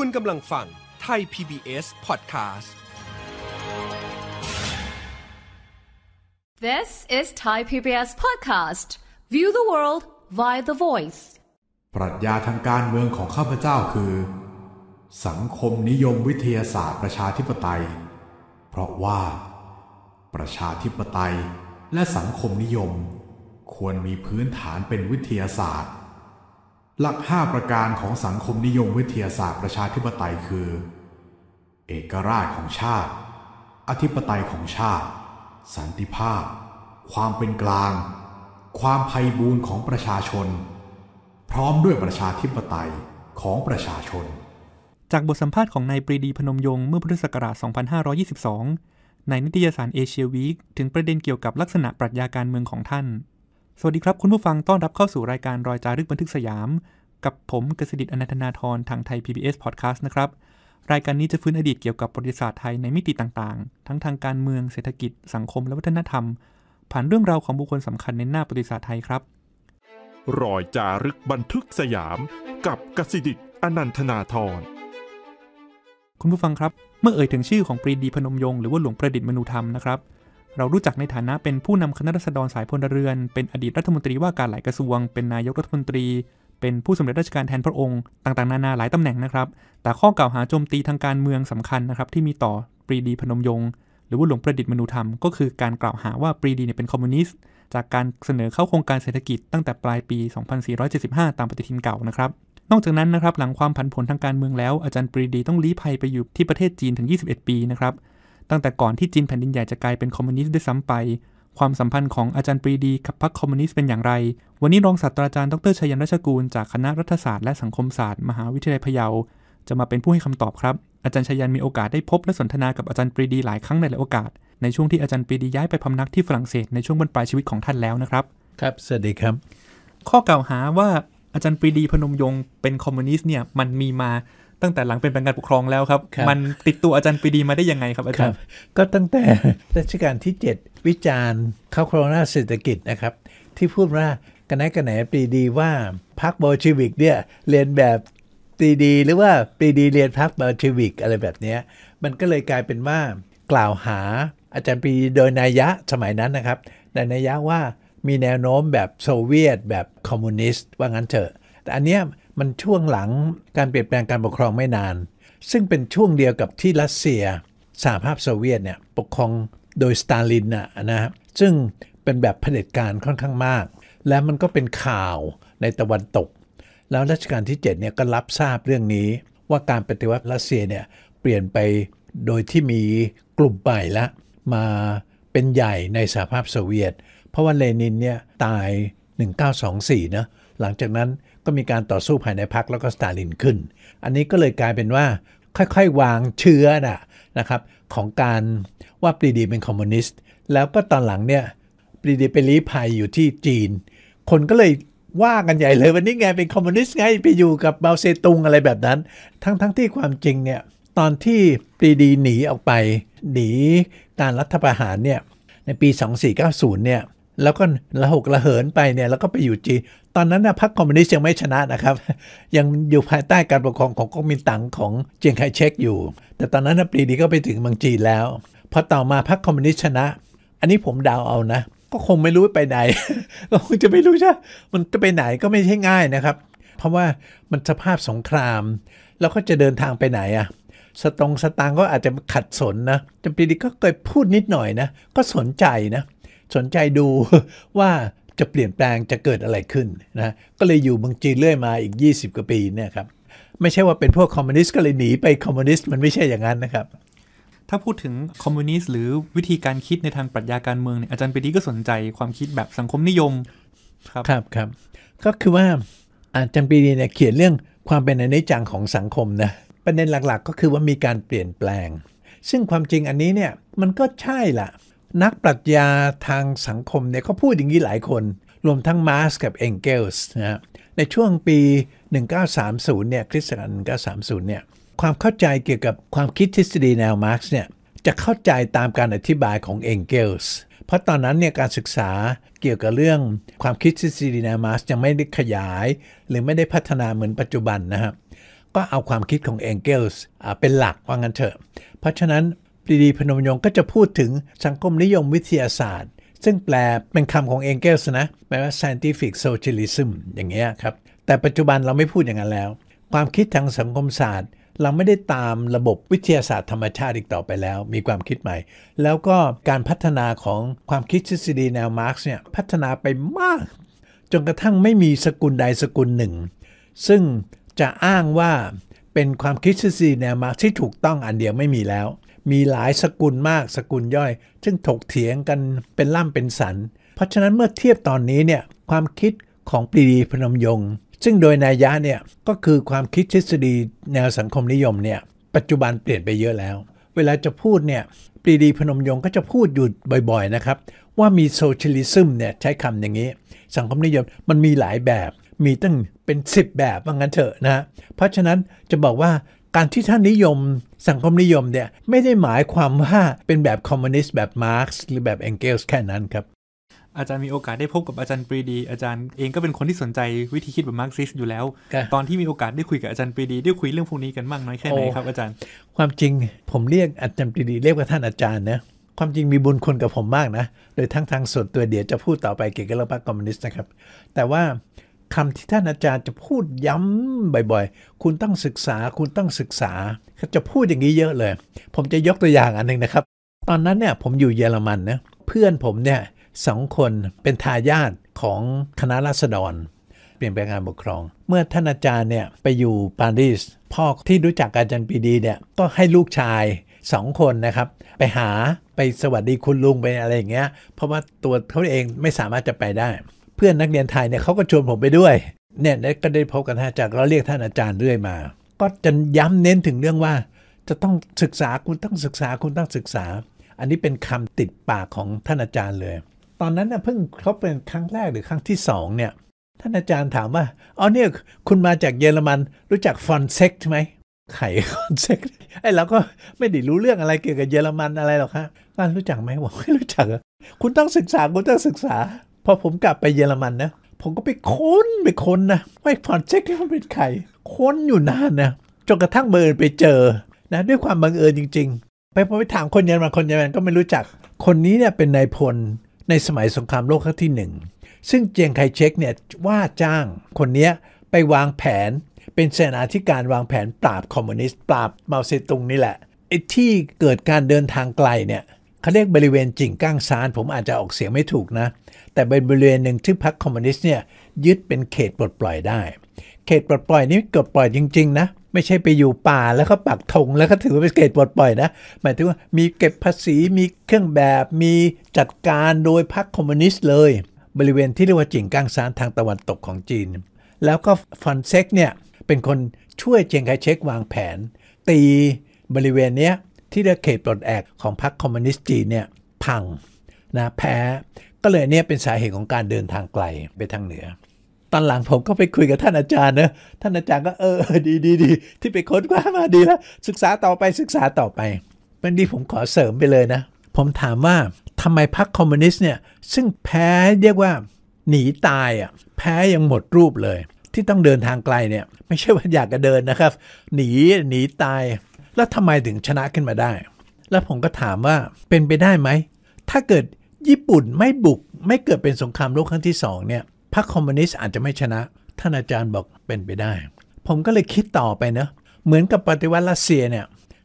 คุณกำลังฟัง ไทย PBS Podcast This is Thai PBS Podcast View the world via the voice ปรัชญาทางการเมืองของข้าพเจ้าคือ สังคมนิยมวิทยาศาสตร์ประชาธิปไตย เพราะว่าประชาธิปไตย และสังคมนิยม ควรมีพื้นฐานเป็นวิทยาศาสตร์หลักห้าประการของสังคมนิยมวิทยาศาสตร์ประชาธิปไตยคือ เอกราชของชาติ อธิปไตยของชาติ สันติภาพ ความเป็นกลาง ความภัยบูรณ์ของประชาชน พร้อมด้วยประชาธิปไตยของประชาชน จากบทสัมภาษณ์ของนายปรีดีพนมยงค์เมื่อพุทธศักราช2522 ในนิตยสารเอเชียวีคถึงประเด็นเกี่ยวกับลักษณะปรัชญาการเมืองของท่านสวัสดีครับ คุณผู้ฟังต้อนรับเข้าสู่รายการรอยจารึกบันทึกสยาม กับผมกษิดิอนันทนาทรทางไทย PBS Podcast นะครับรายการนี้จะฟื้นอดีตเกี่ยวกับประวัติศาสตร์ไทยในมิติต่างๆ ทั้งทางการเมืองเศรษฐกิจสังคมและวัฒนธรรม ผ่านเรื่องราวของบุคคลสำคัญในหน้าประวัติศาสตร์ไทยครับ รอยจารึกบันทึกสยาม กับกษิดิอนันทนาทรคุณผู้ฟังครับ เมื่อเอ่ยถึงชื่อของปรีดีพนมยงค์หรือว่าหลวงประดิษฐ์มนุธรรมนะครับเรารู้จักในฐานะเป็นผู้นำคณะรัษฎรสายพลเรือนเป็นอดีตรัฐมนตรีว่าการหลายกระทรวงเป็นนายกรัฐมนตรี เป็นผู้สมเร็จราชการแทนพระองค์ ต่าง ๆนานาหลายตำแหน่งนะครับแต่ข้อกล่าวหาโจมตีทางการเมืองสำคัญนะครับ ที่มีต่อปรีดีพนมยงหรือว่าหลวงประดิษฐ์มนุธรรม ก็คือ การกล่าวหาว่าปรีดีเนี่ยเป็นคอมมิวนิสต์จากการเสนอเข้าโครงการเศรษฐกิจ ตั้งแต่ปลายปี 2475 ตามปฏิทินเก่านะครับ นอกจากนั้นนะครับหลังความผันผวนทางการเมืองแล้วอาจารย์ปรีดีต้องลี้ภัยไปอยู่ที่ประเทศจีนถึง 21 ปีนะครับตั้งแต่ก่อนที่จีนแผ่นดินใหญ่จะกลายเป็นคอมมิวนิสต์ด้วยซ้ำไป ความสัมพันธ์ของอาจารย์ปรีดีกับพรรคคอมมิวนิสต์เป็นอย่างไร วันนี้รองศาสตราจารย์ดรชัยยันรัชกูล จากคณะรัฐศาสตร์และสังคมศาสตร์มหาวิทยาลัยพะเยาจะมาเป็นผู้ให้คำตอบครับ อาจารย์ชัยยันมีโอกาสได้พบและสนทนากับอาจารย์ปรีดีหลายครั้งในหลายโอกาสในช่วงที่อาจารย์ปรีดีย้ายไปพำนักที่ฝรั่งเศสในช่วงบรรปลายชีวิตของท่านแล้วนะครับ ครับ สวัสดีครับ ข้อกล่าวหาว่าอาจารย์ปรีดีพนมยงค์เป็นคอมมิวนิสต์เนี่ยมันมีมาตั้งแต่หลังเป็นแปลงการปกครองแล้วครับ มันติดตัวอาจารย์ปีดีมาได้ยังไงครับอาจารย์ ก็ตั้งแต่รัชกาลที่ 7 วิจารณ์ข้าวโครงหน้าเศรษฐกิจนะครับที่พูดว่ากันไหนกันไหนปีดีว่าพรรคบอลชีวิกเนี่ยเรียนแบบปีดีหรือว่าปีดีเรียนพรรคบอลชีวิกอะไรแบบนี้มันก็เลยกลายเป็นว่ากล่าวหาอาจารย์ปีดีโดยนายะสมัยนั้นนะครับ ในนายะว่ามีแนวโน้มแบบโซเวียต แบบคอมมิวนิสต์ว่างั้นเถอะแต่อันเนี้ยมันช่วงหลังการเปลี่ยนแปลงการปกครองไม่นาน ซึ่งเป็นช่วงเดียวกับที่รัสเซีย สหภาพโซเวียตเนี่ยปกครองโดยสตาลินนะนะซึ่งเป็นแบบเผด็จการค่อนข้างมาก และมันก็เป็นข่าวในตะวันตก แล้วรัชกาลที่ 7 เนี่ยก็รับทราบเรื่องนี้ ว่าการปฏิวัติรัสเซียเนี่ยเปลี่ยนไปโดยที่มีกลุ่มใหม่ละมาเป็นใหญ่ในสหภาพโซเวียต เพราะว่าเลนินเนี่ยตาย 1924นะหลังจากนั้นก็มีการต่อสู้ภายในพรรคแล้วก็สตาลินขึ้น อันนี้ก็เลยกลายเป็นว่า ค่อยๆวางเชื้อนะนะครับ ของการว่าปรีดีเป็นคอมมิวนิสต์ แล้วก็ตอนหลังเนี่ยปรีดีไปลี้ภัยอยู่ที่จีน คนก็เลยว่ากันใหญ่เลยวันนี้ไงเป็นคอมมิวนิสต์ไงไปอยู่ กับเบาเซตุงอะไรแบบนั้น ทั้งๆทที่ความจริงเนี่ยตอนที่ปรีดีหนีออกไปหนีการรัฐประหารเนี่ยในปี 2490เนี่ยแล้วก็ระหกระเหินไปเนี่ย แล้วก็ไปอยู่จีนตอนนั้นนะพรรคคอมมิวนิสต์ยังไม่ชนะนะครับ ยังอยู่ภายใต้การปกครองของก๊กมินตั๋งของเจียงไคเชกอยู่ แต่ตอนนั้นนะปรีดีก็ไปถึงเมืองจีนแล้ว พอต่อมาพรรคคอมมิวนิสต์ชนะ อันนี้ผมดาวเอานะ ก็คงไม่รู้ไปไหนราคงจะไม่รู้ใช่มันจะไปไหนก็ไม่ใช่ง่ายนะครับ เพราะว่ามันสภาพสงคราม แล้วก็จะเดินทางไปไหนอะสตรงสตางก็อาจจะขัดสนนะจำปีดีก็เคยพูดนิดหน่อยนะ ก็สนใจนะสนใจดูว่าจะเปลี่ยนแปลงจะเกิดอะไรขึ้นนะก็เลยอยู่เมืองจีนเรื่อยมาอีก 20 กว่าปีเนี่ยครับ ไม่ใช่ว่าเป็นพวกคอมมิวนิสต์ก็เลยหนีไปคอมมิวนิสต์มันไม่ใช่อย่างนั้นนะครับ ถ้าพูดถึงคอมมิวนิสต์หรือวิธีการคิดในทางปรัชญาการเมืองเนี่ยอาจารย์ปีดีก็สนใจความคิดแบบสังคมนิยมครับครับครับก็คือว่าอาจารย์ปีดีเนี่ยเขียนเรื่องความเป็นอนิจจังของสังคมนะประเด็นหลัก ๆ ก็คือว่ามีการเปลี่ยนแปลง ซึ่งความจริงอันนี้เนี่ยมันก็ใช่ละ่ะนักปรัชญาทางสังคมเนี่ยเขาพูดอย่างนี้หลายคน รวมทั้งมาร์สกับเองเกลส์นะในช่วงปี 1930เนี่ยคริสต์ศักราช1930เนี่ยความเข้าใจเกี่ยวกับความคิดทฤษฎีแนวมาร์กเนี่ยจะเข้าใจตามการอธิบายของเองเกลส์เพราะตอนนั้นเนี่ยการศึกษาเกี่ยวกับเรื่องความคิดทฤษฎีแนวมาร์กยังไม่ได้ขยาย หรือไม่ได้พัฒนาเหมือนปัจจุบันนะครับก็เอาความคิดของเองเกลส์เป็นหลักว่างั้นเถอะ เพราะฉะนั้นปรีดีพนมยงก็จะพูดถึงสังคมนิยมวิทยาศาสตร์ ซึ่งแปลเป็นคำของเองเกลส์นะแปลว่า scientific socialism อย่างเงี้ยครับ แต่ปัจจุบันเราไม่พูดอย่างนั้นแล้ว ความคิดทางสังคมศาสตร์ เราไม่ได้ตามระบบวิทยาศาสตร์ธรรมชาติอีกต่อไปแล้ว มีความคิดใหม่ แล้วก็การพัฒนาของความคิดทฤษฎีแนวมาร์กเนี่ยพัฒนาไปมาก จนกระทั่งไม่มีสกุลใดสกุลหนึ่งซึ่งจะอ้างว่าเป็นความคิดทฤษฎีแนวมาร์กที่ถูกต้องอันเดียวไม่มีแล้วมีหลายสกุลมากสกุลย่อย ซึ่งถกเถียงกันเป็นล่ำเป็นสัน เพราะฉะนั้นเมื่อเทียบตอนนี้เนี่ยความคิดของปรีดีพนมยงค์ ซึ่งโดยนัยยะเนี่ยก็คือความคิดทฤษฎีแนวสังคมนิยมเนี่ย ปัจจุบันเปลี่ยนไปเยอะแล้ว เวลาจะพูดเนี่ยปรีดีพนมยงค์ก็จะพูดอยู่บ่อยๆนะครับว่ามีโซเชียลิซึมเนี่ยใช้คำอย่างนี้สังคมนิยมมันมีหลายแบบมีตั้งเป็น10แบบว่างั้นเถอะนะเพราะฉะนั้นจะบอกว่าการที่ท่านนิยมสังคมนิยมเนี่ยไม่ได้หมายความว่าเป็นแบบคอมมิวนิสต์แบบมาร์กซ์หรือแบบเองเกลส์แค่นั้นครับ อาจารย์มีโอกาสได้พบกับอาจารย์ปรีดี อาจารย์เองก็เป็นคนที่สนใจวิธีคิดแบบมาร์กซิสอยู่แล้ว ตอนที่มีโอกาสได้คุยกับอาจารย์ปรีดี ได้คุยเรื่องพวกนี้กันมากน้อยแค่ไหนครับอาจารย์ความจริงผมเรียกอาจารย์ปรีดี เรียกว่าท่านอาจารย์นะความจริงมีบุญคุณกับผมมากนะโดยทั้งทางส่วนตัวเดี๋ยวจะพูดต่อไปเกี่ยวกับเรื่องพรรคคอมมิวนิสต์นะครับแต่ว่าคำที่ท่านอาจารย์จะพูดย้ำบ่อยๆ คุณต้องศึกษา คุณต้องศึกษาจะพูดอย่างนี้เยอะเลย ผมจะยกตัวอย่างอันหนึ่งนะครับ ตอนนั้นเนี่ยผมอยู่เยอรมันนะ เพื่อนผมเนี่ยสองคนเป็นทายาทของคณะราษฎรเปลี่ยนแปลงการปกครอง เมื่อท่านอาจารย์เนี่ยไปอยู่ปารีสพ่อที่รู้จักอาจารย์ปีดีเนี่ย ก็ให้ลูกชายสองคนนะครับ ไปหาไปสวัสดีคุณลุงไปอะไรอย่างเงี้ย เพราะว่าตัวเขาเองไม่สามารถจะไปได้เพื่อน นักเรียน ไทย เนี่ยเขาก็ชวนผมไปด้วย เนี่ยก็ได้พบกันท่านอาจารย์เราเรียกท่านอาจารย์เรื่อยมา ก็จะย้ำเน้นถึงเรื่องว่า จะต้องศึกษาคุณต้องศึกษา คุณต้องศึกษา อันนี้เป็นคำติดปากของท่านอาจารย์เลย ตอนนั้นเน่ยเพิ่งเขาเป็นครั้งแรกหรือครั้งที่สองเนี่ยท่านอาจารย์ถามว่าอ๋อเนี่ยคุณมาจากเยอรมันรู้จักฟอนเซ็กไหมไข่คอนเซ็กไอ้เราก็ไม่ได้รู้เรื่องอะไรเกี่ยวกับเยอรมันอะไรหรอกฮะท่านรู้จักไหมบอกไม่รู้จักคุณต้องศึกษาคุณต้องศึกษาพอผมกลับไปเยอรมันนะ ผมก็ไปค้นไปค้นนะไ่ผ่อนเช็คที่มันเป็นใคร ค้นอยู่นานนะ จนกระทั่งเบิร์ไปเจอ นะด้วยความบังเอิญจริง ๆ ไปพอไปถามคนเยอรมัน คนเยอรมันก็ไม่รู้จัก คนนี้เนี่ยเป็นนายพลในสมัยสงครามโลกครั้งที่หนึ่งซึ่งเจียงไคเชกเนี่ยว่าจ้างคนนี้ไปวางแผนเป็นเสนาธิการวางแผนปราบคอมมิวนิสต์ปราบเมาเซตุงนี่แหละ ไอ้ที่เกิดการเดินทางไกลเนี่ยเขาเรียกบริเวณจิงก้างซาน ผมอาจจะออกเสียงไม่ถูกนะแต่เป็นบริเวณหนึ่งที่พรรคคอมมิวนิสต์เนี่ยยึดเป็นเขตปลดปล่อยได้ เขตปลดปล่อยนี่เกิดปล่อยจริงๆนะไม่ใช่ไปอยู่ป่าแล้วก็ปักธงแล้วก็ถือว่าเป็นเขตปลดปล่อยนะหมายถึงว่ามีเก็บภาษีมีเครื่องแบบมีจัดการโดยพรรคคอมมิวนิสต์เลย บริเวณที่เรียกว่าจิงกังซานทางตะวันตกของจีน แล้วก็ฟอนเซกเนี่ยเป็นคนช่วยเจียงไคเชกวางแผนตีบริเวณเนี้ยที่เรียกเขตปลดแอกของพรรคคอมมิวนิสต์จีนเนี่ยพังนะแพ้ก็เลยเนี่ยเป็นสาเหตุของการเดินทางไกลไปทางเหนือ ตอนหลังผมก็ไปคุยกับท่านอาจารย์นะ ท่านอาจารย์ก็เออดีดีดีที่ไปค้นคว้ามาดีแล้วศึกษาต่อไปศึกษาต่อไป เป็นดีผมขอเสริมไปเลยนะผมถามว่าทำไมพรรคคอมมิวนิสต์เนี่ยซึ่งแพ้เรียกว่า หนีตายอ่ะแพ้ยังหมดรูปเลย ที่ต้องเดินทางไกลเนี่ยไม่ใช่ว่าอยากจะเดินนะครับ หนีหนีตาย แล้วทำไมถึงชนะขึ้นมาได้ แล้วผมก็ถามว่าเป็นไปได้ไหมถ้าเกิดญี่ปุ่นไม่บุกไม่เกิดเป็นสงครามโลกครั้งที่สองเนี่ยพรรคคอมมิวนิสต์อาจจะไม่ชนะ ท่านอาจารย์บอกเป็นไปได้ ผมก็เลยคิดต่อไปนะเหมือนกับปฏิวัติรัสเซีย เนี่ย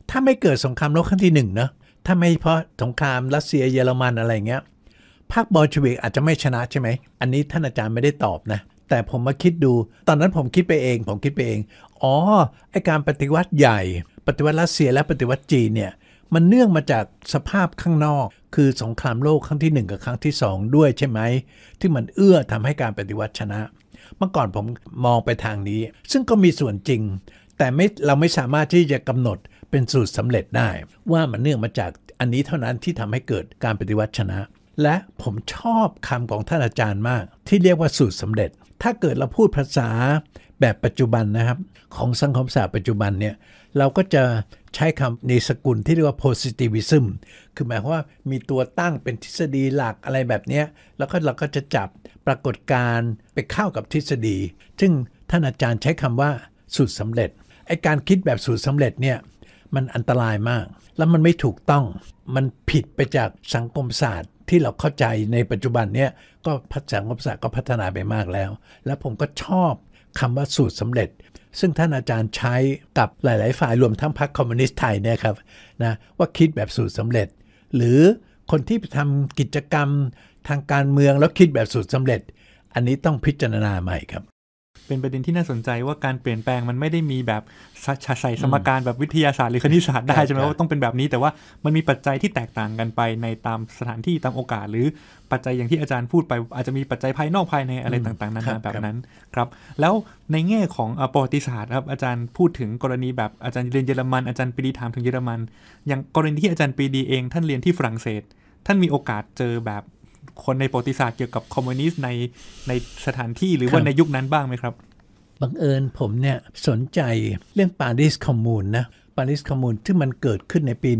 ถ้าไม่เกิดสงครามโลกครั้งที่หนึ่งนะถ้าไม่เพราะสงครามรัสเซียเยอรมันอะไรเงี้ยพรรคบอลชวิกอาจจะไม่ชนะใช่ไหม อันนี้ท่านอาจารย์ไม่ได้ตอบนะแต่ผมมาคิดดูตอนนั้นผมคิดไปเองผมคิดไปเองอ๋อไอการปฏิวัติใหญ่ ปฏิวัติรัสเซียและปฏิวัติจีนเนี่ยมันเนื่องมาจากสภาพข้างนอกคือสงครามโลกครั้งที่ 1 กับครั้งที่ 2 ด้วยใช่ไหม ที่มันเอื้อทำให้การปฏิวัติชนะ เมื่อก่อนผมมองไปทางนี้ซึ่งก็มีส่วนจริง แต่ไม่เราไม่สามารถที่จะกำหนดเป็นสูตรสำเร็จได้ ว่ามันเนื่องมาจากอันนี้เท่านั้นที่ทำให้เกิดการปฏิวัติชนะ และผมชอบคำของท่านอาจารย์มาก ที่เรียกว่าสูตรสำเร็จถ้าเกิดเราพูดภาษาแบบปัจจุบันนะครับของสังคมศาสตร์ปัจจุบันเนี่ยเราก็จะใช้คำในสกุลที่เรียกว่า positivism คือหมายความว่ามีตัวตั้งเป็นทฤษฎีหลักอะไรแบบนี้ แล้วก็เราก็จะจับปรากฏการณ์ไปเข้ากับทฤษฎี ซึ่งท่านอาจารย์ใช้คำว่าสูตรสำเร็จ ไอการคิดแบบสูตรสำเร็จเนี่ย มันอันตรายมาก แล้วมันไม่ถูกต้อง มันผิดไปจากสังคมศาสตร์ ที่เราเข้าใจในปัจจุบันเนี่ยก็พัฒสังคมศาสตร์ก็พัฒนาไปมากแล้ว และผมก็ชอบคำว่าสูตรสำเร็จซึ่งท่านอาจารย์ใช้กับหลาย ๆฝ่ายรวมทั้งพรรคคอมมิวนิสต์ไทยเนี่ยครับนะว่าคิดแบบสูตรสำเร็จ หรือคนที่ไปทำกิจกรรมทางการเมืองแล้วคิดแบบสูตรสำเร็จ อันนี้ต้องพิจารณาใหม่ครับเป็นประเด็นที่น่าสนใจว่าการเปลี่ยนแปลงมันไม่ได้มีแบบใส่สมการแบบวิทยาศาสตร์หรือคณิตศาสตร์ได้ใช่ไหมว่าต้องเป็นแบบนี้ แต่ว่ามันมีปัจจัยที่แตกต่างกันไป ในตามสถานที่ตามโอกาส หรือปัจจัยอย่างที่อาจารย์พูดไปอาจจะมีปัจจัยภายนอกภายในอะไรต่างๆนานาแบบนั้นครับ แล้วในแง่ของประวัติศาสตร์ครับอาจารย์พูดถึงกรณีแบบ อาจารย์เรียนเยอรมันอาจารย์ปรีดีถามถึงเยอรมันอย่าง กรณีที่อาจารย์ปรีดีเอง ท่านเรียนที่ฝรั่งเศส ท่านมีโอกาสเจอแบบคนในประวัติศาสตร์เกี่ยวกับคอมมิวนิสต์ในในสถานที่หรือว่าในยุคนั้นบ้างไหมครับ บังเอิญผมเนี่ยสนใจเรื่องปารีสคอมมูนนะปารีสคอมมูนที่มันเกิดขึ้นในปี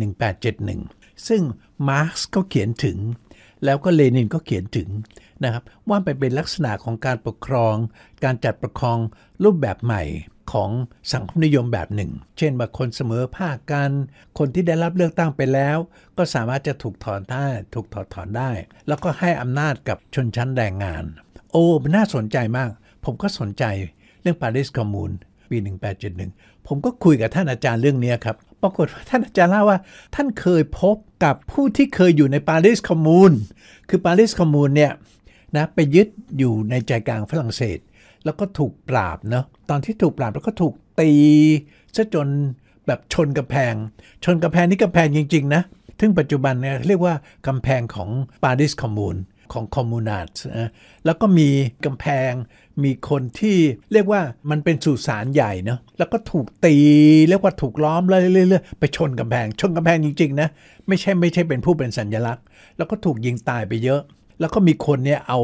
1871 ซึ่งมาร์กซ์ก็เขียนถึง แล้วก็เลนินก็เขียนถึงนะครับว่าไปเป็นลักษณะของการปกครอง การจัดปกครองรูปแบบใหม่ของสังคมนิยมแบบหนึ่ง เช่นบางคนเสมอภาคกัน คนที่ได้รับเลือกตั้งไปแล้ว ก็สามารถจะถูกถอนได้ถูกถอดถอนได้ แล้วก็ให้อำนาจกับชนชั้นแรงงาน โอ้ น่าสนใจมาก ผมก็สนใจเรื่องปารีสคอมมูนปี 1871 ผมก็คุยกับท่านอาจารย์เรื่องนี้ครับ ปรากฏว่าท่านอาจารย์เล่าว่าท่านเคยพบกับผู้ที่เคยอยู่ในปารีสคอมมูนคือปารีสคอมมูนเนี่ยนะไปยึดอยู่ในใจกลางฝรั่งเศสแล้วก็ถูกปราบเนาะตอนที่ถูกปราบแล้วก็ถูกตีซะจนแบบชนกำแพง ชนกำแพงนี่กำแพงจริงๆนะซึ่งปัจจุบันเนี่ยเรียกว่ากำแพงของปารีสคอมมูนของคอมมูนาตนะแล้วก็มีกำแพงมีคนที่เรียกว่ามันเป็นสุสานใหญ่เนาะแล้วก็ถูกตีเรียกว่าถูกล้อมเรื่อยๆไปชนกำแพง ชนกำแพงจริงๆนะไม่ใช่ไม่ใช่เป็นผู้เป็นสัญลักษณ์ แล้วก็ถูกยิงตายไปเยอะ แล้วก็มีคนเนี่ยเอา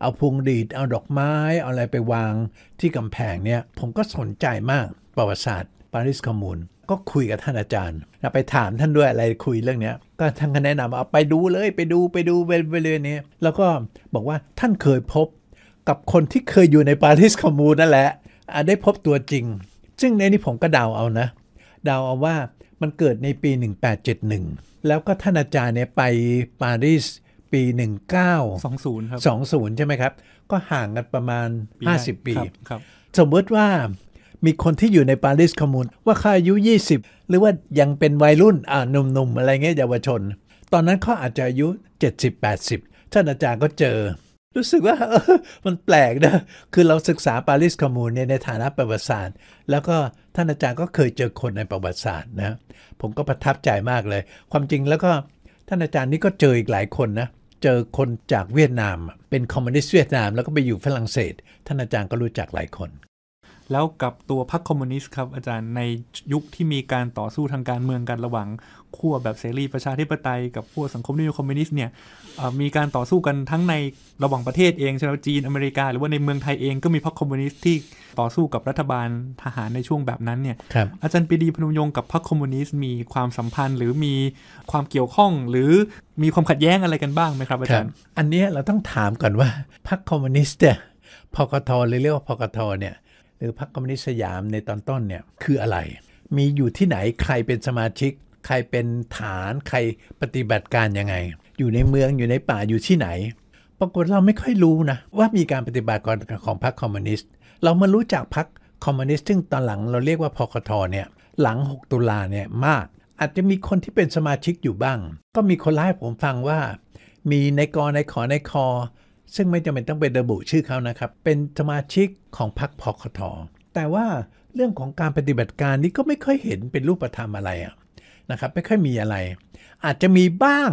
เอาพวงดีดเอาดอกไม้ เอาอะไรไปวางที่กำแพงเนี่ย ผมก็สนใจมากประวัติศาสตร์ปารีสคอมมูนก็คุยกับท่านอาจารย์ ไปถามท่านด้วยอะไรคุยเรื่องนี้ก็ท่านก็แนะนำเอาไปดูเลยไปดูไปดูเริเวณนี้แล้วก็บอกว่าท่านเคยพบกับคนที่เคยอยู่ในปารีสคอมมูนนั่นแหละได้พบตัวจริง ซึ่งในนี้ผมก็เดาเอานะเดาเอาว่ามันเกิดในปี 1871 แล้วก็ท่านอาจารย์เนี่ยไปปารีสปี 1920ครับ20 ใช่ไหมครับ ก็ห่างกันประมาณ 50 ปีครับสมมติว่า มีคนที่อยู่ในปารีสคอมมูนว่าเขาอายุ 20 หรือว่ายังเป็นวัยรุ่น อ่า หนุ่มๆ อะไรเงี้ยเยาวชน ตอนนั้นเขาอาจจะอายุ 70-80 ท่านอาจารย์ก็เจอ รู้สึกว่ามันแปลกนะ คือเราศึกษาปารีสคอมมูนเนี่ยในฐานะประวัติศาสตร์ แล้วก็ท่านอาจารย์ก็เคยเจอคนในประวัติศาสตร์นะ ผมก็ประทับใจมากเลย ความจริงแล้วก็ท่านอาจารย์นี่ก็เจออีกหลายคนนะเจอคนจากเวียดนามเป็นคอมมิวนิสต์เวียดนามแล้วก็ไปอยู่ฝรั่งเศสท่านอาจารย์ก็รู้จักหลายคนแล้วกับตัวพรรคคอมมิวนิสต์ครับอาจารย์ในยุคที่มีการต่อสู้ทางการเมืองกันระหว่างขั้วแบบเสรีประชาธิปไตย กับขั้วสังคมนิยมคอมมิวนิสต์เนี่ยมีการต่อสู้กันทั้งในระหว่างประเทศเองใช่ไหมจีนอเมริกาหรือว่าในเมืองไทยเองก็มีพรรคคอมมิวนิสต์ที่ต่อสู้กับรัฐบาลทหารในช่วงแบบนั้นเนี่ยอาจารย์ปีดีพนุยงกับพรรคคอมมิวนิสต์มีความสัมพันธ์ หรือมีความเกี่ยวข้องหรือมีความขัดแย้งอะไรกันบ้างไหมครับอาจารย์ อันนี้เราต้องถามก่อนว่าพรรคคอมมิวนิสต์เนี่ยพกทหรือเรียกว่าพกทเนี่ยหรือพรรคคอมมิวนิสต์สยามในตอนต้นเนี่ย คืออะไร มีอยู่ที่ไหน ใครเป็นสมาชิก ใครเป็นฐาน ใครปฏิบัติการยังไง อยู่ในเมือง อยู่ในป่า อยู่ที่ไหน ปรากฏเราไม่ค่อยรู้นะว่ามีการปฏิบัติการของพรรคคอมมิวนิสต์ เรามารู้จักพรรคคอมมิวนิสต์ซึ่งตอนหลังเราเรียกว่าพคทเนี่ยหลัง 6 ตุลาเนี่ยมาก อาจจะมีคนที่เป็นสมาชิกอยู่บ้าง ก็มีคนเล่าให้ผมฟังว่า มีในกอในขอนคอซึ่งไม่จำเป็นต้องไประบุชื่อเขานะครับ เป็นสมาชิกของพรรคพคท แต่ว่าเรื่องของการปฏิบัติการนี้ก็ไม่ค่อยเห็นเป็นรูปธรรมอะไระนะครับ ไม่ค่อยมีอะไร อาจจะมีบ้าง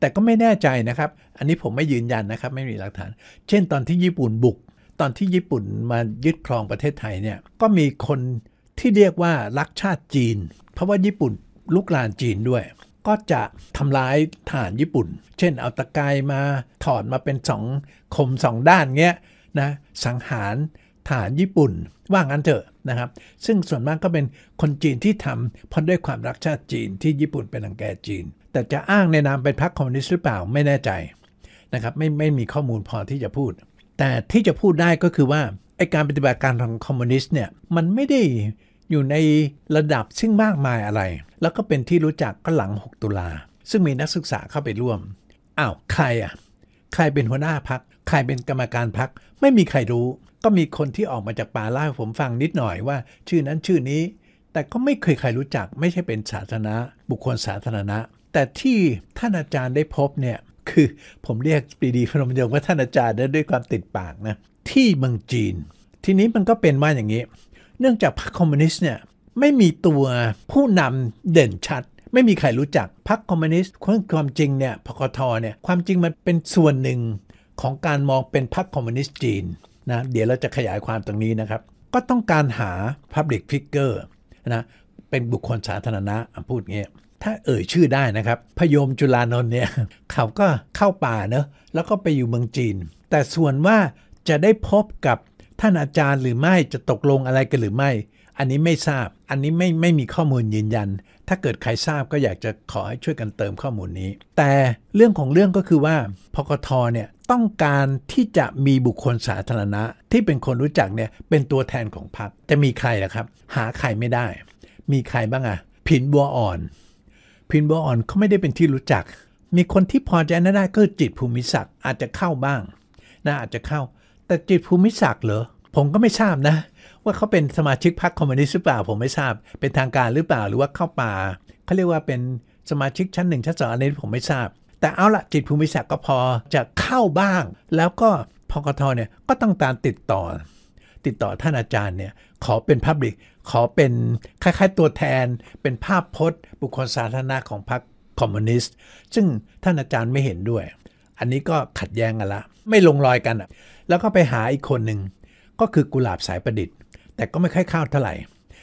แต่ก็ไม่แน่ใจนะครับ อันนี้ผมไม่ยืนยันนะครับ ไม่มีหลักฐาน เช่นตอนที่ญี่ปุ่นบุก ตอนที่ญี่ปุ่นมายึดครองประเทศไทยเนี่ยก็มีคนที่เรียกว่ารักชาติจีน เพราะว่าญี่ปุ่นลุกลานจีนด้วยก็จะทำลายฐานญี่ปุ่น เช่นเอาตะกายมาถอดมาเป็นสองคมสองด้านเงี้ยนะสังหารฐานญี่ปุ่นว่างั้นเถอะนะครับ ซึ่งส่วนมากก็เป็นคนจีนที่ทำเพราะด้วยความรักชาติจีนที่ญี่ปุ่นเป็นลังแกจีน แต่จะอ้างในนามเป็นพรรคคอมมิวนิสต์หรือเปล่าไม่แน่ใจนะครับไม่ไม่มีข้อมูลพอที่จะพูด แต่ที่จะพูดได้ก็คือว่า ไอการปฏิบัติการทางคอมมิวนิสต์เนี่ยมันไม่ได้อยู่ในระดับซึ่งมากมายอะไร แล้วก็เป็นที่รู้จักก็หลัง 6 ตุลา ซึ่งมีนักศึกษาเข้าไปร่วม อ้าว ใครอ่ะใครเป็นหัวหน้าพักใครเป็นกรรมการพัก ไม่มีใครรู้ ก็มีคนที่ออกมาจากป่าเล่าให้ผมฟังนิดหน่อยว่า ชื่อนั้นชื่อนี้ แต่ก็ไม่เคยใครรู้จัก ไม่ใช่เป็นสาธารณะบุคคลสาธารณะ แต่ที่ท่านอาจารย์ได้พบเนี่ย คือผมเรียกปรีดีพนมยง์ว่าท่านอาจารย์ด้วยความติดปากนะ ที่เมืองจีน ทีนี้มันก็เป็นว่าอย่างนี้เนื่องจากพรรคคอมมิวนิสต์เนี่ยไม่มีตัวผู้นำเด่นชัด ไม่มีใครรู้จักพรรคคอมมิวนิสต์ความจริงเนี่ยพคทเนี่ยความจริงมันเป็นส่วนหนึ่งของการมองเป็นพรรคคอมมิวนิสต์จีนนะเดี๋ยวเราจะขยายความตรงนี้นะครับก็ต้องการหา Public Figure นะเป็นบุคคลสาธารณะพูดงี้ถ้าเอ่ยชื่อได้นะครับพยมจุลานนท์เนี่ยเขาก็เข้าป่าเนอะแล้วก็ไปอยู่เมืองจีน แต่ส่วนว่าจะได้พบกับท่านอาจารย์หรือไม่จะตกลงอะไรกันหรือไม่ อันนี้ไม่ทราบ อันนี้ไม่ไม่มีข้อมูลยืนยัน ถ้าเกิดใครทราบก็อยากจะขอให้ช่วยกันเติมข้อมูลนี้ แต่เรื่องของเรื่องก็คือว่าพกทเนี่ยต้องการที่จะมีบุคคลสาธารณะ ที่เป็นคนรู้จักเนี่ยเป็นตัวแทนของพรรคจะมีใครล่ะครับ หาใครไม่ได้ มีใครบ้างอะพินบัวอ่อนพินบัวอ่อนเขาไม่ได้เป็นที่รู้จัก มีคนที่พอใจน่าได้ก็จิตภูมิศักดิ์อาจจะเข้าบ้าง น่าอาจจะเข้าแต่จิตภูมิศักดิ์เหรอผมก็ไม่ทราบนะ ว่าเขาเป็นสมาชิกพรรคคอมมิวนิสต์หรือเปล่า ผมไม่ทราบ เป็นทางการหรือเปล่าหรือว่าเข้าป่า เขาเรียกว่าเป็นสมาชิกชั้นหนึ่งชั้นสองอันนี้ผมไม่ทราบ แต่เอาละจิตภูมิศักดิ์ก็พอจะเข้าบ้าง แล้วก็พกทเนี่ยก็ต้องตามติดต่อ ติดต่อท่านอาจารย์เนี่ย ขอเป็นพับลิกขอเป็นคล้าย ๆตัวแทน เป็นภาพพจน์บุคคลสาธารณะของพรรคคอมมิวนิสต์ซึ่งท่านอาจารย์ไม่เห็นด้วย อันนี้ก็ขัดแย้งกันละไม่ลงรอยกันอ่ะแล้วก็ไปหาอีกคนหนึ่งก็คือกุหลาบสายประดิษฐ์แต่ก็ไม่ค่อยเข้าเท่าไหร่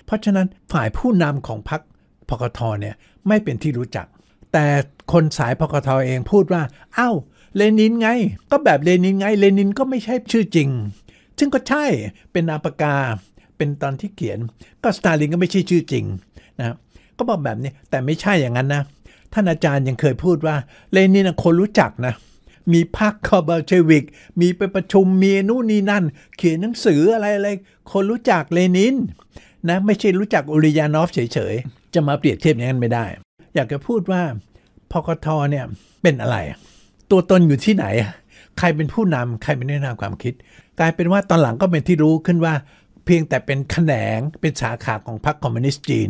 เพราะฉะนั้นฝ่ายผู้นำของพรรคพกทเนี่ย ไม่เป็นที่รู้จัก แต่คนสายพกทเองพูดว่าอา้าวเลนินไง ก็แบบเลนินไง เลนินก็ไม่ใช่ชื่อจริง ซึ่งก็ใช่เป็นนามปากกาเป็นตอนที่เขียน ก็สตาลินก็ไม่ใช่ชื่อจริงนะก็บอกแบบนี้แต่ไม่ใช่อย่างนั้นนะท่านอาจารย์ยังเคยพูดว่าเลนินคนรู้จักนะมีพรรคคอบาเชวิก มีไปประชุมมีนู่นนี่นั่น เขียนหนังสืออะไรอะไร คนรู้จักเลนินนะไม่ใช่รู้จักอุริยานอฟเฉยๆ จะมาเปรียบเทียบอย่างนั้นไม่ได้ อยากจะพูดว่าพกทเนี่ยเป็นอะไร ตัวตนอยู่ที่ไหน ใครเป็นผู้นำใครเป็นแนะนำความคิด กลายเป็นว่าตอนหลังก็เป็นที่รู้ขึ้นว่า เพียงแต่เป็นแขนงเป็นสาขาของพรรคคอมมิวนิสต์จีน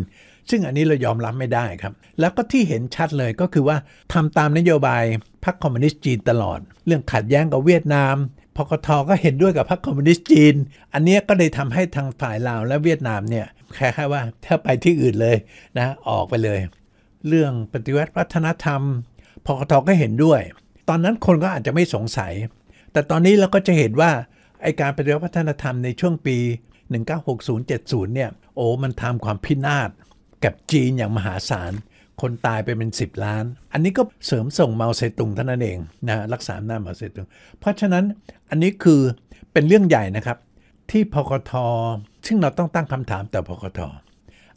ซึ่งอันนี้เรายอมรับไม่ได้ครับ แล้วก็ที่เห็นชัดเลยก็คือว่าทำตามนโยบายพรรคคอมมิวนิสต์จีนตลอด เรื่องขัดแย้งกับเวียดนามพกทก็เห็นด้วยกับพรรคคอมมิวนิสต์จีน อันนี้ก็เลยทำให้ทางฝ่ายลาวและเวียดนามเนี่ยแค่ว่าถ้าไปที่อื่นเลยนะออกไปเลย เรื่องปฏิวัติวัฒนธรรมพกทก็เห็นด้วย ตอนนั้นคนก็อาจจะไม่สงสัย แต่ตอนนี้เราก็จะเห็นว่าไอการปฏิวัติวัฒนธรรมในช่วงปี 1960-70เนี่ยโอ้มันทำความพินาศกับจีนอย่างมหาศาลคนตายไปเป็น 10 ล้าน อันนี้ก็เสริมส่ง เมาเซตุงเท่านั้นเองนะรักษาหน้าเมาเซตุง เพราะฉะนั้นอันนี้คือเป็นเรื่องใหญ่นะครับที่พกทซึ่งเราต้องตั้งคำถามต่อพกท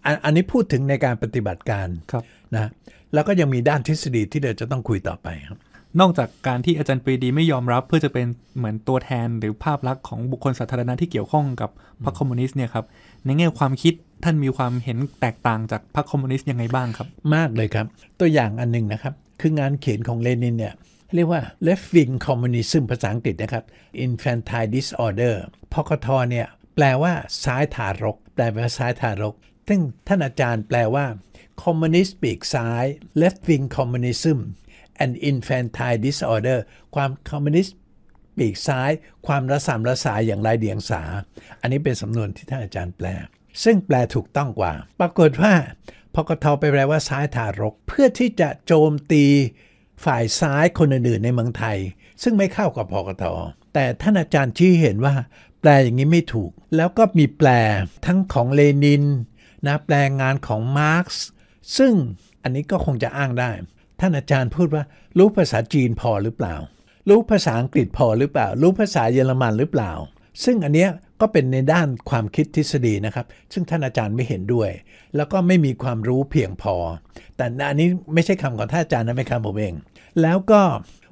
อันอันนี้พูดถึงในการปฏิบัติการรนะแล้วก็ยังมีด้านทฤษฎีที่เราจะต้องคุยต่อไปครับนอกจากการที่อาจารย์ปรีดีไม่ยอมรับเพื่อจะเป็นเหมือนตัวแทนหรือภาพลักษณ์ของบุคคลสาธารณะที่เกี่ยวข้องกับพรรคคอมมิวนิสต์เนี่ยครับในแง่ความคิดท่านมีความเห็นแตกต่างจากพรรคคอมมิวนิสต์ยังไงบ้างครับ มากเลยครับ ตัวอย่างอันหนึ่งนะครับ คืองานเขียนของเลนินเนี่ย เรียกว่า left wing communism ภาษาอังกฤษนะครับ infantile disorder พคทเนี่ย แปลว่าซ้ายทารกแปลว่าซ้ายทารก ซึ่งท่านอาจารย์แปลว่า communist ปีกซ้าย left wing communism and infantile disorder ความคอมมิวนิสต์ปีกซ้าย ความระสามระสายอย่างไรเดียงสา อันนี้เป็นสำนวนที่ท่านอาจารย์แปลซึ่งแปลถูกต้องกว่า ปรากฏว่าพกทไปแปลว่าซ้ายทารก เพื่อที่จะโจมตี ฝ่ายซ้ายคนอื่นๆในเมืองไทย ซึ่งไม่เข้ากับพกทแต่ท่านอาจารย์ชี้เห็นว่า แปลอย่างนี้ไม่ถูก แล้วก็มีแปลทั้งของเลนินนะแปลงานของมาร์กซ์ ซึ่งอันนี้ก็คงจะอ้างได้ ท่านอาจารย์พูดว่ารู้ภาษาจีนพอหรือเปล่า รู้ภาษาอังกฤษพอหรือเปล่า รู้ภาษาเยอรมันหรือเปล่า ซึ่งอันเนี้ยก็เป็นในด้านความคิดทฤษฎีนะครับ ซึ่งท่านอาจารย์ไม่เห็นด้วย แล้วก็ไม่มีความรู้เพียงพอ แต่อันนี้ไม่ใช่คำของท่านอาจารย์นะ ไม่คำผมเอง แล้วก็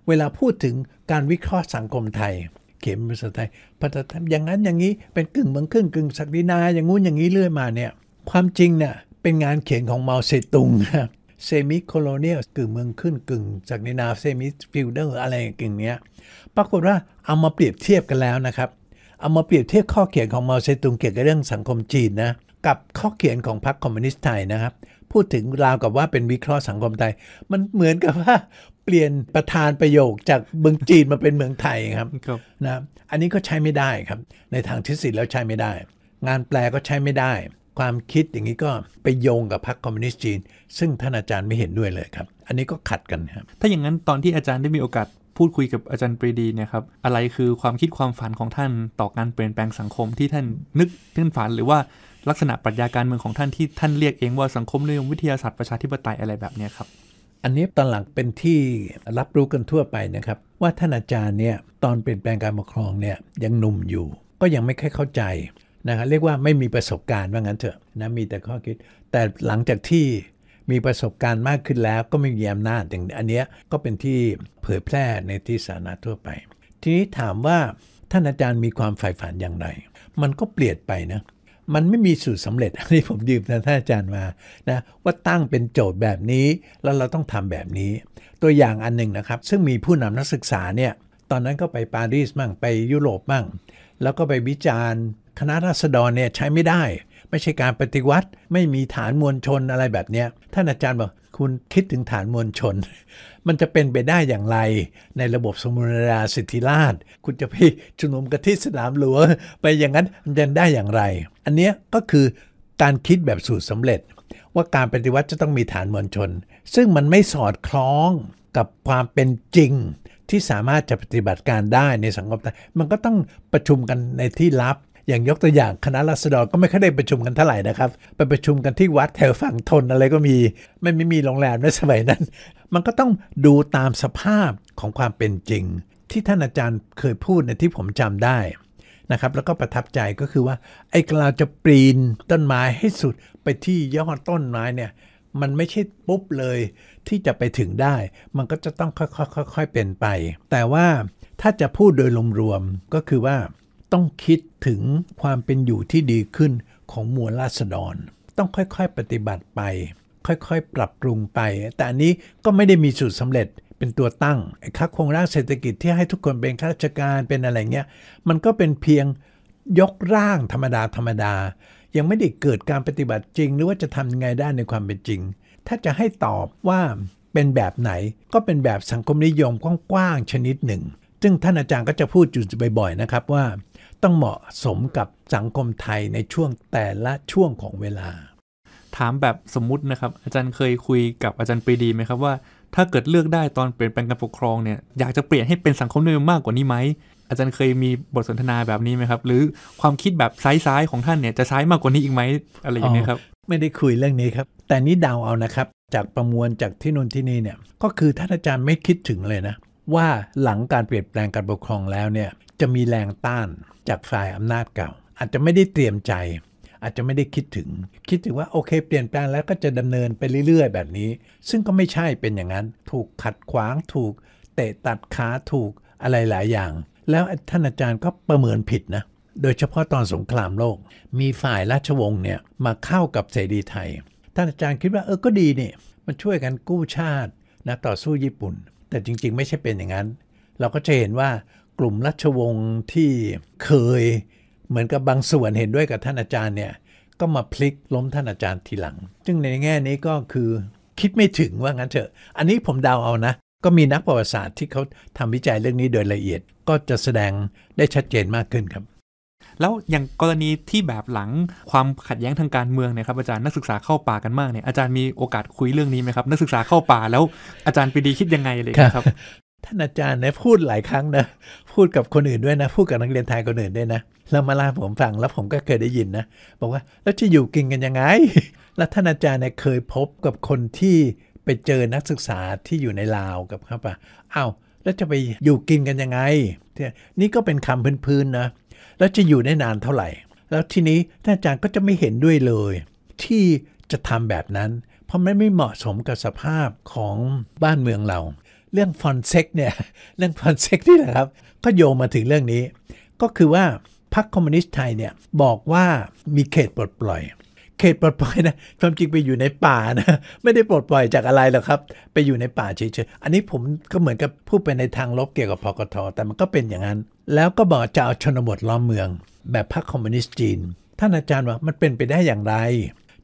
เวลาพูดถึงการวิเคราะห์สังคมไทย เขียนภาษาไทยัฒนาอย่างนั้นอย่างนี้ เป็นกึ่งเมืองครึ่งกึ่งศักดินา อย่างงู้นอย่างนี้เรื่อยมาเนี่ย ความจริงเนี่ยเป็นงานเขียนของเมาเซตุงเซมิโคโลเนียลกึ่งเมืองขึ้นกึ่งศักดินาเซมิฟิลเดอร์อะไรกึ่งเนี้ย ปรากฏว่าเอามาเปรียบเทียบกันแล้วนะครับเอามาเปรียบเทียบข้อเขียนของเมาเซตุงเกี่ยวกับเรื่องสังคมจีนนะกับข้อเขียนของพรรคคอมมิวนิสต์ไทยนะครับพูดถึงราวกับว่าเป็นวิเคราะห์สังคมไทยมันเหมือนกับว่า เปลี่ยนประธานประโยคจากเมืองจีนมาเป็นเมืองไทยครับรบนะอันนี้ก็ใช้ไม่ได้ครับ ในทางทฤษฎีแล้วใช้ไม่ได้ งานแปลก็ใช้ไม่ได้ ความคิดอย่างนี้ก็ไปโยงกับพรรคคอมมิวนิสต์จีน ซึ่งท่านอาจารย์ไม่เห็นด้วยเลยครับอันนี้ก็ขัดกันครับถ้าอย่างนั้นตอนที่อาจารย์ได้มีโอกาสพูดคุยกับอาจารย์ปรีดีเนี่ยครับอะไรคือความคิดความฝันของท่านต่อการเปลี่ยนแปลงสังคมที่ท่านนึกท่านฝันหรือว่าลักษณะปรัชญาการเมืองของท่านที่ท่านเรียกเองว่าสังคมนิยมวิทยาศาสตร์ประชาธิปไตยอะไรแบบนี้ครับอันนี้ตอนหลังเป็นที่รับรู้กันทั่วไปนะครับว่าท่านอาจารย์เนี่ยตอนเปลี่ยนแปลงการปกครองเนี่ยยังหนุ่มอยู่ก็ยังไม่ค่อยเข้าใจนะครับเรียกว่าไม่มีประสบการณ์ว่างั้นเถอะนะมีแต่ข้อคิด แต่หลังจากที่มีประสบการณ์มากขึ้นแล้วก็ไม่มีอำนาจอย่างอันเนี้ยก็เป็นที่เผยแพร่ในที่สาธารณะทั่วไป ทีนี้ถามว่าท่านอาจารย์มีความใฝ่ฝันอย่างไร มันก็เปลี่ยนไปนะ มันไม่มีสูตรสาเร็จอันนี้ผมยืมท่านอาจารย์มานะว่าตั้งเป็นโจทย์แบบนี้ แล้วเราต้องทำแบบนี้ ตัวอย่างอันหนึ่งนะครับ ซึ่งมีผู้นำนักศึกษาเนี่ยตอนนั้นก็ไปปารีสมั่งไปยุโรปมั่งแล้วก็ไปวิจารณ์ คณะราษฎรเนี่ยใช้ไม่ได้ไม่ใช่การปฏิวัติไม่มีฐานมวลชนอะไรแบบเนี้ยท่านอาจารย์บอกคุณคิดถึงฐานมวลชน มันจะเป็นไปได้อย่างไร ในระบบสมุนราสิทธิราช คุณจะไปชุมนุมกันที่สนามหลวงไปอย่างนั้นมันจะได้อย่างไร อันเนี้ยก็คือการคิดแบบสูตรสำเร็จ ว่าการปฏิวัติจะต้องมีฐานมวลชน ซึ่งมันไม่สอดคล้องกับความเป็นจริงที่สามารถจะปฏิบัติการได้ในสังคมมันก็ต้องประชุมกันในที่ลับอย่างยกตัวอย่างคณะรัษฎรก็ไม่ค่อยได้ประชุมกันเท่าไหร่นะครับ ไปประชุมกันที่วัดแถวฝั่งทนอะไรก็มีไม่ไม่มีโรงแรมในสมัยนั้น มันก็ต้องดูตามสภาพของความเป็นจริง ที่ท่านอาจารย์เคยพูดในที่ผมจำได้นะครับ แล้วก็ประทับใจก็คือว่า ไอ้เราจะปีนต้นไม้ให้สุดไปที่ยอดต้นไม้เนี่ย มันไม่ใช่ปุ๊บเลยที่จะไปถึงได้ มันก็จะต้องค่อยๆๆเป็นไป แต่ว่าถ้าจะพูดโดยรวมๆก็คือว่าต้องคิดถึงความเป็นอยู่ที่ดีขึ้นของมวลราษฎร ต้องค่อยๆ ปฏิบัติไป ค่อยๆ ปรับปรุงไป แต่อันนี้ก็ไม่ได้มีสูตรสำเร็จเป็นตัวตั้งค่าโครงร่างเศรษฐกิจที่ให้ทุกคนเป็นข้าราชการเป็นอะไรเงี้ย มันก็เป็นเพียงยกร่างธรรมดาธรรมดา ยังไม่ได้เกิดการปฏิบัติจริงหรือว่าจะทำยังไงได้ในความเป็นจริง ถ้าจะให้ตอบว่าเป็นแบบไหนก็เป็นแบบสังคมนิยมกว้างๆชนิดหนึ่ง ซึ่งท่านอาจารย์ก็จะพูดอยู่บ่อย ๆ นะครับว่าต้องเหมาะสมกับสังคมไทยในช่วงแต่ละช่วงของเวลา ถามแบบสมมุตินะครับ อาจารย์เคยคุยกับอาจารย์ปรีดีไหมครับว่า ถ้าเกิดเลือกได้ ตอนเปลี่ยนแปลงการปกครองเนี่ย อยากจะเปลี่ยนให้เป็นสังคมนิยมมากกว่านี้ไหม อาจารย์เคยมีบทสนทนาแบบนี้ไหมครับ หรือความคิดแบบซ้ายๆของท่านเนี่ยจะซ้ายมากกว่านี้อีกไหมอะไรอย่างนี้ครับ ไม่ได้คุยเรื่องนี้ครับ แต่นี่ดาวเอานะครับ จากประมวลจากที่นนที่นี่เนี่ย ก็คือท่านอาจารย์ไม่คิดถึงเลยนะว่าหลังการเปลี่ยนแปลงการปกครองแล้วเนี่ย จะมีแรงต้านจากฝ่ายอำนาจเก่า อาจจะไม่ได้เตรียมใจ อาจจะไม่ได้คิดถึงคิดถึงว่าโอเคเปลี่ยนแปลงแล้วก็จะดำเนินไปเรื่อยๆ แบบนี้ ซึ่งก็ไม่ใช่เป็นอย่างนั้น ถูกขัดขวางถูก เตะตัดขาถูกอะไรหลายอย่าง แล้วท่านอาจารย์ก็ประเมินผิดนะโดยเฉพาะตอนสงครามโลกมีฝ่ายราชวงศ์เนี่ยมาเข้ากับเสรีไทยท่านอาจารย์คิดว่าเออก็ดีนี่มันช่วยกันกู้ชาตินะต่อสู้ญี่ปุ่น แต่จริงๆ ไม่ใช่เป็นอย่างนั้น เราก็จะเห็นว่ากลุ่มรัชวงศ์ที่เคย เหมือนกับบางส่วนเห็นด้วยกับท่านอาจารย์เนี่ย ก็มาพลิกล้มท่านอาจารย์ทีหลังซึ่งในแง่นี้ก็คือคิดไม่ถึงว่างั้นเถอะอันนี้ผมเดาเอานะก็มีนักประวัติศาสตร์ที่เขาทำวิจัยเรื่องนี้โดยละเอียดก็จะแสดงได้ชัดเจนมากขึ้นครับ แล้วอย่างกรณีที่แบบหลังความขัดแย้งทางการเมืองนะครับ อาจารย์นักศึกษาเข้าป่ากันมากเนี่ยอาจารย์มีโอกาสคุยเรื่องนี้ไหมครับ นักศึกษาเข้าป่าแล้ว อาจารย์ปีดีคิดยังไงเลยครับท่านอาจารย์เนี่ยพูดหลายครั้งนะพูดกับคนอื่นด้วยนะพูดกับนักเรียนไทยคนอื่นด้วยนะแล้วมาลาผมฟัง แล้วผมก็เคยได้ยินนะ บอกว่าแล้วจะอยู่กินกันยังไงแล้วท่านอาจารย์เนี่ยเคยพบกับคนที่ไปเจอนักศึกษาที่อยู่ในลาวกับครับอ่ะอ้าวแล้วจะไปอยู่กินกันยังไง นี่ก็เป็นคำพื้นๆนะแล้วจะอยู่ได้นานเท่าไหร่ แล้วทีนี้ท่านอาจารย์ก็จะไม่เห็นด้วยเลย ที่จะทำแบบนั้น เพราะมันไม่เหมาะสมกับสภาพของบ้านเมืองเราเรื่องฟอนเซ็กเนี่ยเรื่องฟอนเซ็กนี่แหละครับก็โยงมาถึงเรื่องนี้ ก็คือว่าพรรคคอมมิวนิสต์ไทยเนี่ยบอกว่ามีเขตปลดปล่อยเขตปลดปล่อยนะความจริงไปอยู่ในป่านะไม่ได้ปลดปล่อยจากอะไรหรอกครับ ไปอยู่ในป่าเฉยๆอันนี้ผมก็เหมือนกับพูดไปในทางลบเกี่ยวกับพกทแต่มันก็เป็นอย่างนั้น แล้วก็บอกจะเอาชนบทล้อมเมือง แบบพรรคคอมมิวนิสต์จีนท่านอาจารย์ว่ามันเป็นไปได้อย่างไร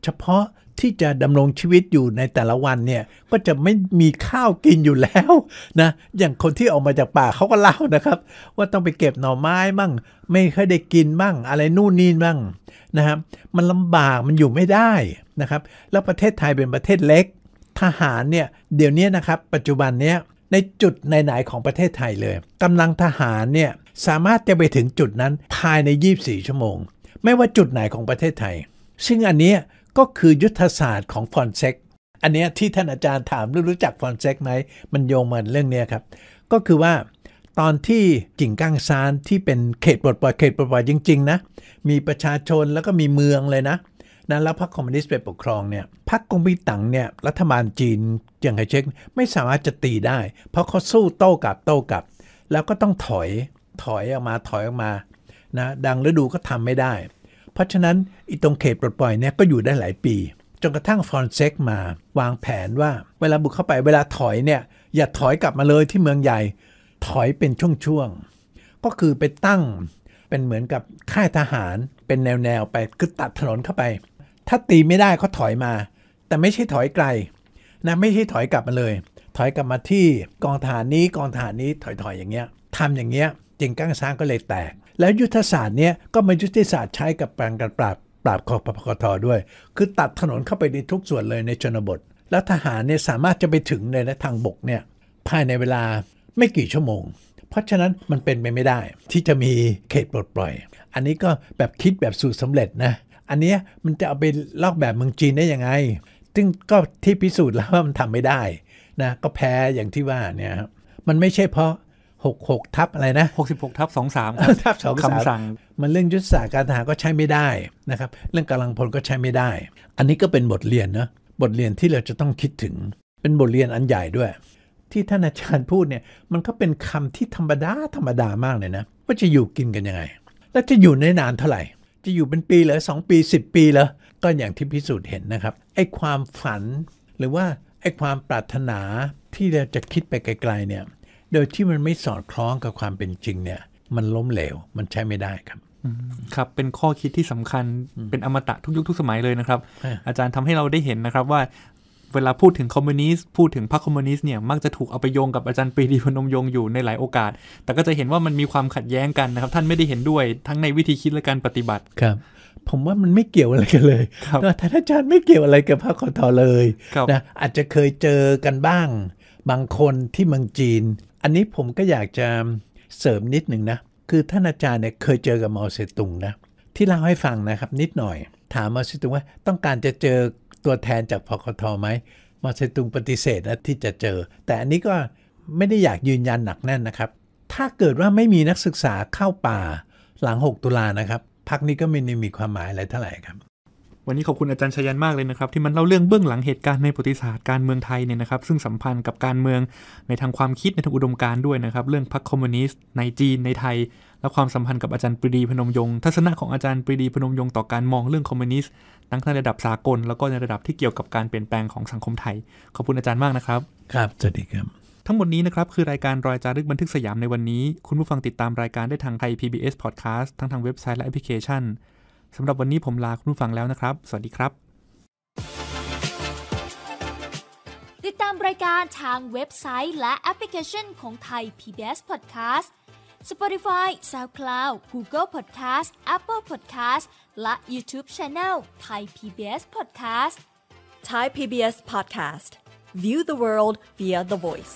เฉพาะที่จะดำรงชีวิตอยู่ในแต่ละวันเนี่ยก็จะไม่มีข้าวกินอยู่แล้วนะอย่างคนที่ออกมาจากป่าเขาก็เล่านะครับ ว่าต้องไปเก็บหน่อไม้มั่ง ไม่เคยได้กินมั่งอะไรนู่นนี่มั่งนะครับมันลำบากมันอยู่ไม่ได้นะครับ แล้วประเทศไทยเป็นประเทศเล็ก ทหารเนี่ยเดี๋ยวนี้นะครับ ปัจจุบันเนี้ยในจุดไหนๆของประเทศไทยเลยกำลังทหารเนี่ยสามารถจะไปถึงจุดนั้นภายใน24ชั่วโมง ไม่ว่าจุดไหนของประเทศไทยซึ่งอันนี้ก็คือยุทธศาสตร์ของฟอนเซ็กอันเนี้ยที่ท่านอาจารย์ถามรู้จักฟอนเซ็กไหมมันโยงมาเรื่องเนี้ยครับ ก็คือว่าตอนที่กิ่งก้างซานที่เป็นเขตปลดปล่อยเขตปลดปล่อยจริง ๆ นะ มีประชาชนแล้วก็มีเมืองเลยนะ นันแล้วพรรคคอมมิวนิสต์ไปปกครองเนี่ย พรรคกงบีตังเนี่ย รัฐบาลจีนอย่างไฮเช็ค ไม่สามารถจะตีได้ เพราะเขาสู้โต้กลับโต้กลับ แล้วก็ต้องถอยถอยออกมาถอยออกมา นะดังฤดูก็ทำไม่ได้เพราะฉะนั้นอิตรงเขตปลดปล่อยเนี่ยก็อยู่ได้หลายปี จนกระทั่งฟอนเซกมาวางแผนว่าเวลาบุกเข้าไป เวลาถอยเนี่ย อย่าถอยกลับมาเลยที่เมืองใหญ่ถอยเป็นช่วงๆก็คือไปตั้งเป็นเหมือนกับค่ายทหารเป็นแนวๆไปคือตัดถนนเข้าไป ถ้าตีไม่ได้ก็ถอยมา แต่ไม่ใช่ถอยไกล นะไม่ใช่ถอยกลับมาเลย ถอยกลับมาที่กองฐานนี้กองฐานนี้ถอยๆ อย่างเงี้ยทำอย่างเงี้ยจิงกั้งซ้างก็เลยแตกแล้วยุทธศาสตร์เนี้ยก็เป็นยุทธศาสตร์ใช้กับแปลงการปราบปราบของปปกทด้วย คือตัดถนนเข้าไปในทุกส่วนเลยในชนบท แล้วทหารเนี่ยสามารถจะไปถึงในทางบกเนี่ยภายในเวลาไม่กี่ชั่วโมง เพราะฉะนั้นมันเป็นไปไม่ได้ที่จะมีเขตปลดปล่อยอันนี้ก็แบบคิดแบบสูตรสำเร็จนะอันนี้มันจะเอาไปลอกแบบเมืองจีนได้ยังไงซึ่งก็ที่พิสูจน์แล้วว่ามันทำไม่ได้นะก็แพ้อย่างที่ว่าเนี่ยมันไม่ใช่เพราะ66ทับอะไรนะ66ทับ23ทับ2คำสั่งมันเรื่องยุทธศาสตร์การทหารก็ใช้ไม่ได้นะครับเรื่องกำลังพลก็ใช้ไม่ได้อันนี้ก็เป็นบทเรียนนะบทเรียนที่เราจะต้องคิดถึงเป็นบทเรียนอันใหญ่ด้วย ที่ท่านอาจารย์พูดเนี่ยมันก็เป็นคำที่ธรรมดาธรรมดามากเลยนะว่าจะอยู่กินกันยังไงและจะอยู่ในนานเท่าไหร่ จะอยู่เป็นปีเหรือสองปี 10 ปีเหรอก็อย่างที่พิสูจน์เห็นนะครับไอ้ความฝันหรือว่าไอ้ความปรารถนาที่เราจะคิดไปไกลๆเนี่ยดยที่มันไม่สอดคล้องกับความเป็นจริงเนี่ยมันล้มเหลว มันใช้ไม่ได้ครับครับ เป็นข้อคิดที่สำคัญเป็นอมตะทุกยุคทุกสมัยเลยนะครับ อาจารย์ทำให้เราได้เห็นนะครับว่าเวลาพูดถึงคอมมิวนิสต์พูดถึงพรรคคอมมิวนิสต์เนี่ยมักจะถูกเอาไปโยงกับอาจารย์ปรีดีพนมยงอยู่ในหลายโอกาส แต่ก็จะเห็นว่ามันมีความขัดแย้งกันนะครับ ท่านไม่ได้เห็นด้วย ทั้งในวิธีคิดและการปฏิบัติครับ ผมว่ามันไม่เกี่ยวอะไรกันเลยท่านอาจารย์ไม่เกี่ยวอะไรกับพรรคคอทอเลยนะอาจจะเคยเจอกันบ้าง บางคนที่เมืองจีนอันนี้ผมก็อยากจะเสริมนิดหนึ่งนะคือ ท่านอาจารย์เนี่ยเคยเจอกับมอเสตุงนะที่เล่าให้ฟังนะครับนิดหน่อย ถามมอเสตุงว่า ต้องการจะเจอตัวแทนจากพคทไหมมอเสตุงปฏิเสธนะที่จะเจอ แต่อันนี้ก็ไม่ได้อยากยืนยันหนักแน่นนะครับ ถ้าเกิดว่าไม่มีนักศึกษาเข้าป่าหลัง 6 ตุลานะครับพักนี้ก็ไม่ได้มีความหมายอะไรเท่าไหร่ครับวันนี้ขอบคุณอาจารย์ชยันมากเลยนะครับที่มันเล่าเรื่องเบื้องหลังเหตุการณ์ในประวัติศาสตร์การเมืองไทยเนี่ยนะครับซึ่งสัมพันธ์กับการเมือง ในทางความคิดในทางอุดมการ์ด้วยนะครับเรื่องพรรคคอมมิวนิสต์ในจีน ในไทยและความสัมพันธ์กับอาจารย์ปรีดีพนมยงค์ทัศนะของอาจารย์ปรีดีพนมยงค์ต่อการมองเรื่องคอมมิวนิสต์ทั้งในระดับสากลแล้วก็ในระดับที่เกี่ยวกับการเปลี่ยนแปลงของสังคมไทยขอบคุณอาจารย์มากนะครับครับสวัสดีครับทั้งหมดนี้นะครับคือรายการรอยจารึกบันทึกสยามในวันนี้ คุณผู้ฟัง ติดตามรายการได้ทางไทย PBS Podcast ทั้งทางเว็บไซต์และแอปพลิเคชันสำหรับวันนี้ผมลาคุณผู้ฟังแล้วนะครับ สวัสดีครับ ติดตามรายการทางเว็บไซต์ และแอปพลิเคชันของไทย PBS Podcast Spotify SoundCloud Google Podcast Apple Podcast และ YouTube Channel Thai PBS Podcast Thai PBS Podcast View the world via the voice